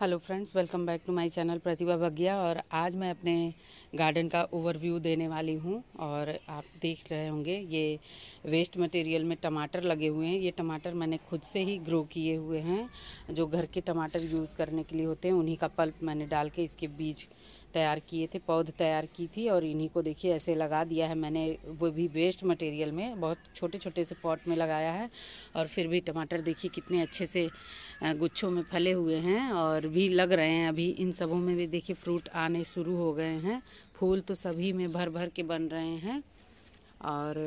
hello friends welcome back to my channel Pratibha Bhagiya और आज मैं अपने गार्डन का ओवरव्यू देने वाली हूं और आप देख रहे होंगे ये वेस्ट मटेरियल में टमाटर लगे हुए हैं ये टमाटर मैंने खुद से ही ग्रो किए हुए हैं जो घर के टमाटर यूज़ करने के लिए होते हैं उन्हीं का पल्प मैंने डाल के इसके बीज तैयार किए थे पौध तैयार की थी और इन्हीं को देखिए ऐसे लगा दिया है मैंने वो भी वेस्ट मटेरियल में बहुत छोटे छोटे से पॉट में लगाया है और फिर भी टमाटर देखिए कितने अच्छे से गुच्छों में फले हुए हैं और भी लग रहे हैं अभी इन सबों में भी देखिए फ्रूट आने शुरू हो गए हैं फूल तो सभी में भर भर के बन रहे हैं और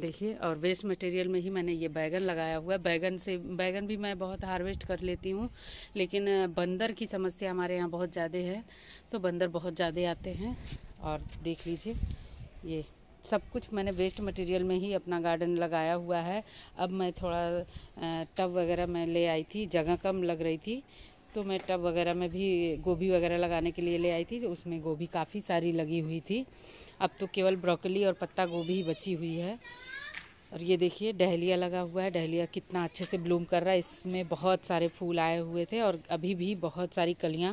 देखिए और वेस्ट मटेरियल में ही मैंने ये बैगन लगाया हुआ है बैगन से बैगन भी मैं बहुत हार्वेस्ट कर लेती हूँ लेकिन बंदर की समस्या हमारे यहाँ बहुत ज़्यादा है तो बंदर बहुत ज़्यादा आते हैं और देख लीजिए ये सब कुछ मैंने वेस्ट मटेरियल में ही अपना गार्डन लगाया हुआ है अब मैं थोड़ा टब वगैरह मैं ले आई थी जगह कम लग रही थी तो मैं टब वगैरह में भी गोभी वगैरह लगाने के लिए ले आई थी तो उसमें गोभी काफ़ी सारी लगी हुई थी अब तो केवल ब्रोकली और पत्ता गोभी ही बची हुई है और ये देखिए डहलिया लगा हुआ है डहलिया कितना अच्छे से ब्लूम कर रहा है इसमें बहुत सारे फूल आए हुए थे और अभी भी बहुत सारी कलियां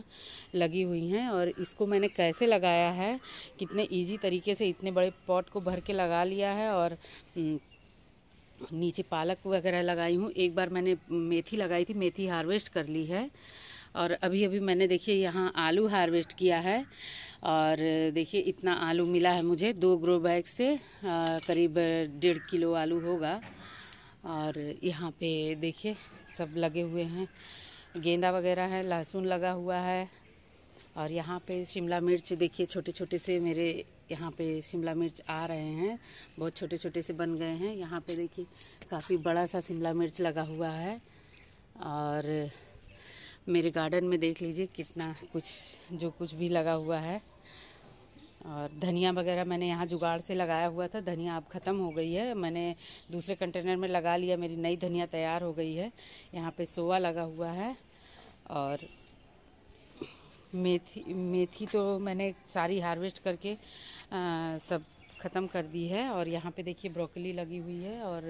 लगी हुई हैं और इसको मैंने कैसे लगाया है कितने इजी तरीके से इतने बड़े पॉट को भर के लगा लिया है और हम्म, नीचे पालक वगैरह लगाई हूँ एक बार मैंने मेथी लगाई थी मेथी हार्वेस्ट कर ली है और अभी अभी मैंने देखिए यहाँ आलू हार्वेस्ट किया है और देखिए इतना आलू मिला है मुझे दो ग्रो बैग से करीब डेढ़ किलो आलू होगा और यहाँ पे देखिए सब लगे हुए हैं गेंदा वगैरह है लहसुन लगा हुआ है और यहाँ पे शिमला मिर्च देखिए छोटे छोटे से मेरे यहाँ पे शिमला मिर्च आ रहे हैं बहुत छोटे छोटे से बन गए हैं यहाँ पे देखिए काफ़ी बड़ा सा शिमला मिर्च लगा हुआ है और मेरे गार्डन में देख लीजिए कितना कुछ जो कुछ भी लगा हुआ है और धनिया वगैरह मैंने यहाँ जुगाड़ से लगाया हुआ था धनिया अब ख़त्म हो गई है मैंने दूसरे कंटेनर में लगा लिया मेरी नई धनिया तैयार हो गई है यहाँ पे सोवा लगा हुआ है और मेथी मेथी तो मैंने सारी हार्वेस्ट करके आ, सब ख़त्म कर दी है और यहाँ पे देखिए ब्रोकली लगी हुई है और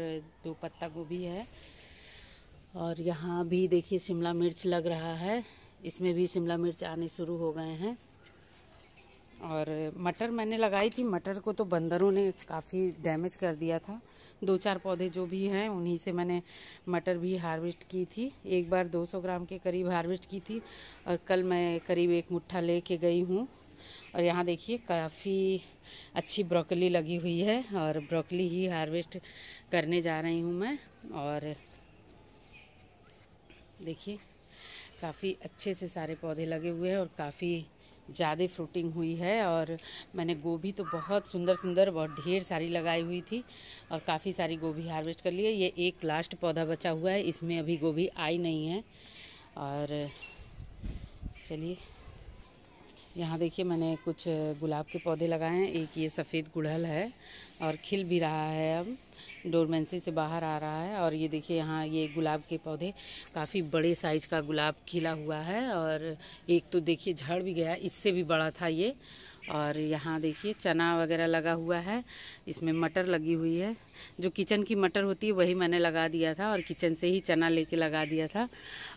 दो पत्ता गोभी है और यहाँ भी देखिए शिमला मिर्च लग रहा है इसमें भी शिमला मिर्च आने शुरू हो गए हैं और मटर मैंने लगाई थी मटर को तो बंदरों ने काफ़ी डैमेज कर दिया था दो चार पौधे जो भी हैं उन्हीं से मैंने मटर भी हार्वेस्ट की थी एक बार 200 ग्राम के करीब हार्वेस्ट की थी और कल मैं करीब एक मुट्ठा ले के गई हूँ और यहाँ देखिए काफ़ी अच्छी ब्रोकली लगी हुई है और ब्रोकली ही हार्वेस्ट करने जा रही हूँ मैं और देखिए काफ़ी अच्छे से सारे पौधे लगे हुए हैं और काफ़ी ज़्यादा फ्रूटिंग हुई है और मैंने गोभी तो बहुत सुंदर सुंदर बहुत ढेर सारी लगाई हुई थी और काफ़ी सारी गोभी हार्वेस्ट कर ली है ये एक लास्ट पौधा बचा हुआ है इसमें अभी गोभी आई नहीं है और चलिए यहाँ देखिए मैंने कुछ गुलाब के पौधे लगाए हैं एक ये सफ़ेद गुड़हल है और खिल भी रहा है अब डोरमेंसी से बाहर आ रहा है और ये देखिए यहाँ ये गुलाब के पौधे काफ़ी बड़े साइज का गुलाब खिला हुआ है और एक तो देखिए झड़ भी गया इससे भी बड़ा था ये और यहाँ देखिए चना वगैरह लगा हुआ है इसमें मटर लगी हुई है जो किचन की मटर होती है वही मैंने लगा दिया था और किचन से ही चना लेके लगा दिया था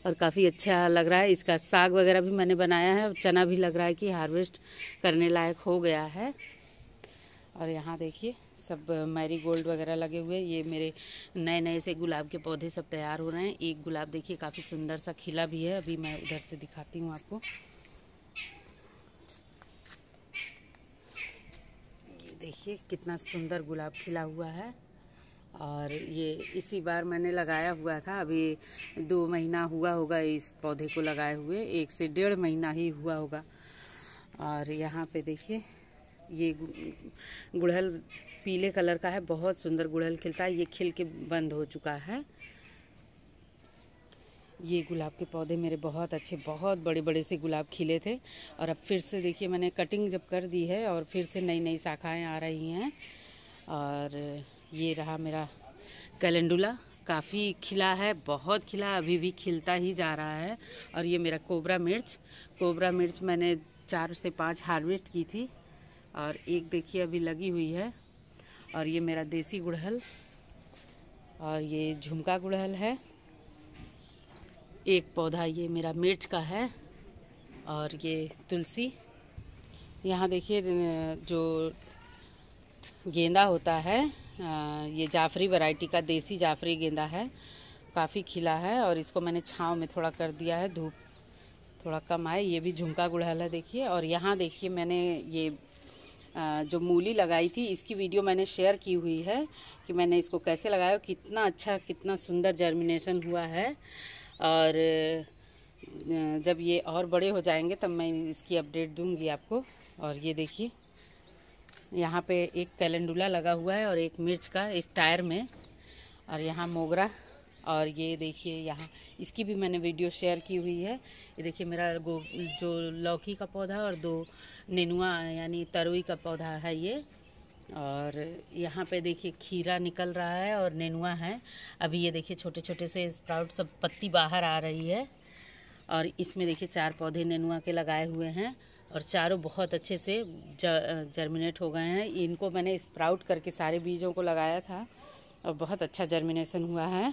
और काफ़ी अच्छा लग रहा है इसका साग वगैरह भी मैंने बनाया है और चना भी लग रहा है कि हार्वेस्ट करने लायक हो गया है और यहाँ देखिए सब मैरी गोल्ड वगैरह लगे हुए ये मेरे नए नए से गुलाब के पौधे सब तैयार हो रहे हैं एक गुलाब देखिए काफ़ी सुंदर सा खिला भी है अभी मैं उधर से दिखाती हूँ आपको ये देखिए कितना सुंदर गुलाब खिला हुआ है और ये इसी बार मैंने लगाया हुआ था अभी दो महीना हुआ होगा इस पौधे को लगाए हुए एक से डेढ़ महीना ही हुआ होगा और यहाँ पे देखिए ये गुड़हल पीले कलर का है बहुत सुंदर गुड़हल खिलता है ये खिल के बंद हो चुका है ये गुलाब के पौधे मेरे बहुत अच्छे बहुत बड़े बड़े से गुलाब खिले थे और अब फिर से देखिए मैंने कटिंग जब कर दी है और फिर से नई नई शाखाएँ आ रही हैं और ये रहा मेरा कैलेंडुला काफ़ी खिला है बहुत खिला अभी भी खिलता ही जा रहा है और ये मेरा कोबरा मिर्च कोबरा मिर्च मैंने चार से पाँच हार्वेस्ट की थी और एक देखिए अभी लगी हुई है और ये मेरा देसी गुड़हल और ये झुमका गुड़हल है एक पौधा ये मेरा मिर्च का है और ये तुलसी यहाँ देखिए जो गेंदा होता है ये जाफरी वैरायटी का देसी जाफरी गेंदा है काफ़ी खिला है और इसको मैंने छाँव में थोड़ा कर दिया है धूप थोड़ा कम आए ये भी झुमका गुड़हल है देखिए और यहाँ देखिए मैंने ये जो मूली लगाई थी इसकी वीडियो मैंने शेयर की हुई है कि मैंने इसको कैसे लगाया कितना अच्छा कितना सुंदर जर्मिनेशन हुआ है और जब ये और बड़े हो जाएंगे तब मैं इसकी अपडेट दूंगी आपको और ये देखिए यहाँ पे एक कैलेंडुला लगा हुआ है और एक मिर्च का इस टायर में और यहाँ मोगरा और ये देखिए यहाँ इसकी भी मैंने वीडियो शेयर की हुई है ये देखिए मेरा गो जो लौकी का पौधा और दो नेनुआ यानी तरुई का पौधा है ये और यहाँ पे देखिए खीरा निकल रहा है और नेनुआ है अभी ये देखिए छोटे छोटे से स्प्राउट सब पत्ती बाहर आ रही है और इसमें देखिए चार पौधे नेनुआ के लगाए हुए हैं और चारों बहुत अच्छे से जर्मिनेट हो गए हैं इनको मैंने स्प्राउट करके सारे बीजों को लगाया था और बहुत अच्छा जर्मिनेशन हुआ है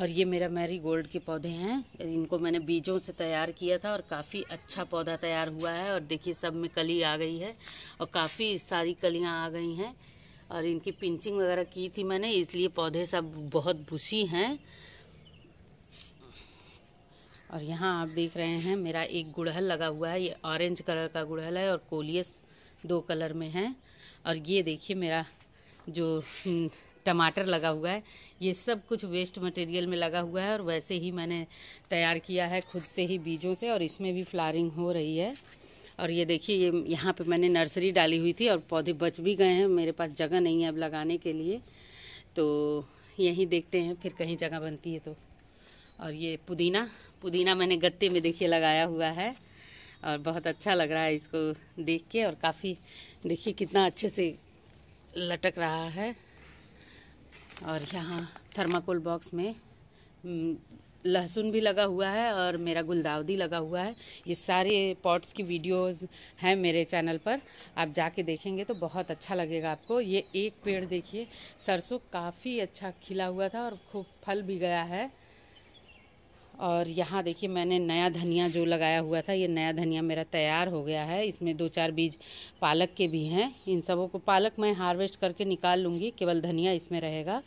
और ये मेरा मैरी गोल्ड के पौधे हैं इनको मैंने बीजों से तैयार किया था और काफ़ी अच्छा पौधा तैयार हुआ है और देखिए सब में कली आ गई है और काफ़ी सारी कलियाँ आ गई हैं और इनकी पिंचिंग वगैरह की थी मैंने इसलिए पौधे सब बहुत भूसी हैं और यहाँ आप देख रहे हैं मेरा एक गुड़हल लगा हुआ है ये ऑरेंज कलर का गुड़हल है और कोलियस दो कलर में है और ये देखिए मेरा जो हम्म, टमाटर लगा हुआ है ये सब कुछ वेस्ट मटेरियल में लगा हुआ है और वैसे ही मैंने तैयार किया है खुद से ही बीजों से और इसमें भी फ्लारिंग हो रही है और ये देखिए ये यहाँ पे मैंने नर्सरी डाली हुई थी और पौधे बच भी गए हैं मेरे पास जगह नहीं है अब लगाने के लिए तो यहीं देखते हैं फिर कहीं जगह बनती है तो और ये पुदीना पुदीना मैंने गत्ते में देखिए लगाया हुआ है और बहुत अच्छा लग रहा है इसको देख के और काफ़ी देखिए कितना अच्छे से लटक रहा है और यहाँ थर्माकोल बॉक्स में हम्म, लहसुन भी लगा हुआ है और मेरा गुलदावदी लगा हुआ है ये सारे पॉट्स की वीडियोस हैं मेरे चैनल पर आप जाके देखेंगे तो बहुत अच्छा लगेगा आपको ये एक पेड़ देखिए सरसों काफ़ी अच्छा खिला हुआ था और खूब फल भी गया है और यहाँ देखिए मैंने नया धनिया जो लगाया हुआ था ये नया धनिया मेरा तैयार हो गया है इसमें दो चार बीज पालक के भी हैं इन सबों को पालक मैं हार्वेस्ट करके निकाल लूँगी केवल धनिया इसमें रहेगा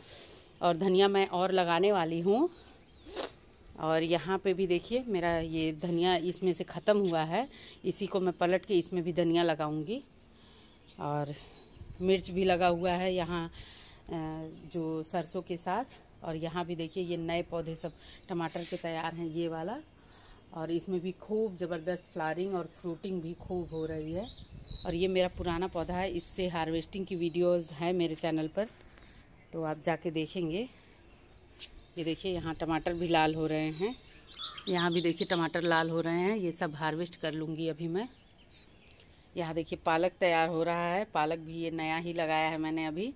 और धनिया मैं और लगाने वाली हूँ और यहाँ पे भी देखिए मेरा ये धनिया इसमें से ख़त्म हुआ है इसी को मैं पलट के इसमें भी धनिया लगाऊंगी और मिर्च भी लगा हुआ है यहाँ जो सरसों के साथ और यहाँ भी देखिए ये नए पौधे सब टमाटर के तैयार हैं ये वाला और इसमें भी खूब ज़बरदस्त फ्लारिंग और फ्रूटिंग भी खूब हो रही है और ये मेरा पुराना पौधा है इससे हार्वेस्टिंग की वीडियोस हैं मेरे चैनल पर तो आप जाके देखेंगे ये देखिए यहाँ टमाटर भी लाल हो रहे हैं यहाँ भी देखिए टमाटर लाल हो रहे हैं ये सब हार्वेस्ट कर लूँगी अभी मैं यहाँ देखिए पालक तैयार हो रहा है पालक भी ये नया ही लगाया है मैंने अभी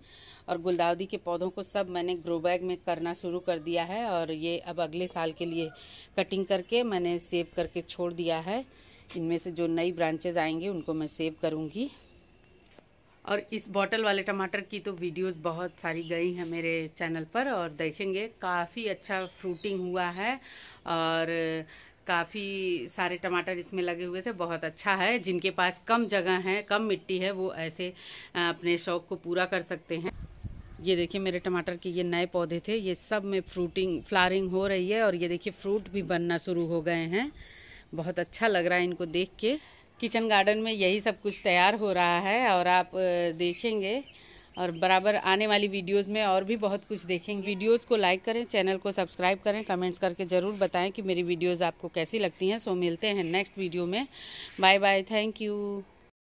और गुलदाउदी के पौधों को सब मैंने ग्रो बैग में करना शुरू कर दिया है और ये अब अगले साल के लिए कटिंग करके मैंने सेव करके छोड़ दिया है इनमें से जो नई ब्रांचेज आएंगे उनको मैं सेव करूँगी और इस बॉटल वाले टमाटर की तो वीडियोस बहुत सारी गई हैं मेरे चैनल पर और देखेंगे काफ़ी अच्छा फ्रूटिंग हुआ है और काफ़ी सारे टमाटर इसमें लगे हुए थे बहुत अच्छा है जिनके पास कम जगह है कम मिट्टी है वो ऐसे अपने शौक को पूरा कर सकते हैं ये देखिए मेरे टमाटर के ये नए पौधे थे ये सब में फ्रूटिंग फ्लारिंग हो रही है और ये देखिए फ्रूट भी बनना शुरू हो गए हैं बहुत अच्छा लग रहा है इनको देख के किचन गार्डन में यही सब कुछ तैयार हो रहा है और आप देखेंगे और बराबर आने वाली वीडियोस में और भी बहुत कुछ देखेंगे वीडियोस को लाइक करें चैनल को सब्सक्राइब करें कमेंट्स करके ज़रूर बताएं कि मेरी वीडियोस आपको कैसी लगती हैं सो मिलते हैं नेक्स्ट वीडियो में बाय बाय थैंक यू